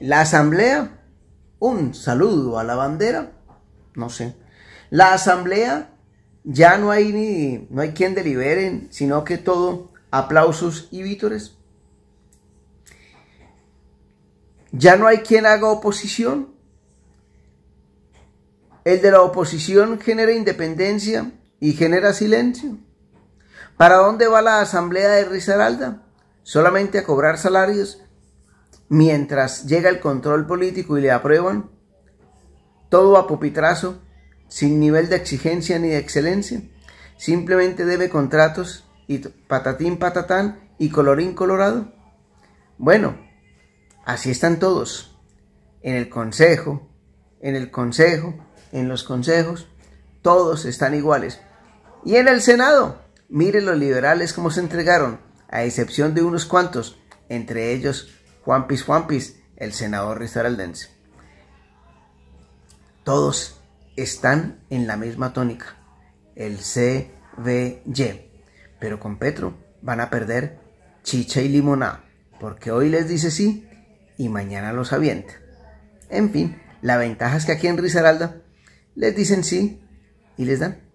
La asamblea, un saludo a la bandera, no sé. La asamblea ya no hay ni no hay quien deliberen, sino que todo aplausos y vítores. Ya no hay quien haga oposición. El de la oposición genera independencia y genera silencio. ¿Para dónde va la asamblea de Risaralda? Solamente a cobrar salarios mientras llega el control político y le aprueban todo a pupitrazo, sin nivel de exigencia ni de excelencia, simplemente debe contratos y patatín patatán y colorín colorado. Bueno, así están todos, en el consejo, en el consejo, en los consejos, todos están iguales. Y en el Senado, miren los liberales cómo se entregaron, a excepción de unos cuantos, entre ellos Juanpis Juanpis, el senador rizaraldense. Todos están en la misma tónica, el C-V-Y, pero con Petro van a perder chicha y limonada, porque hoy les dice sí y mañana los avienta. En fin, la ventaja es que aquí en Rizaralda les dicen sí y les dan.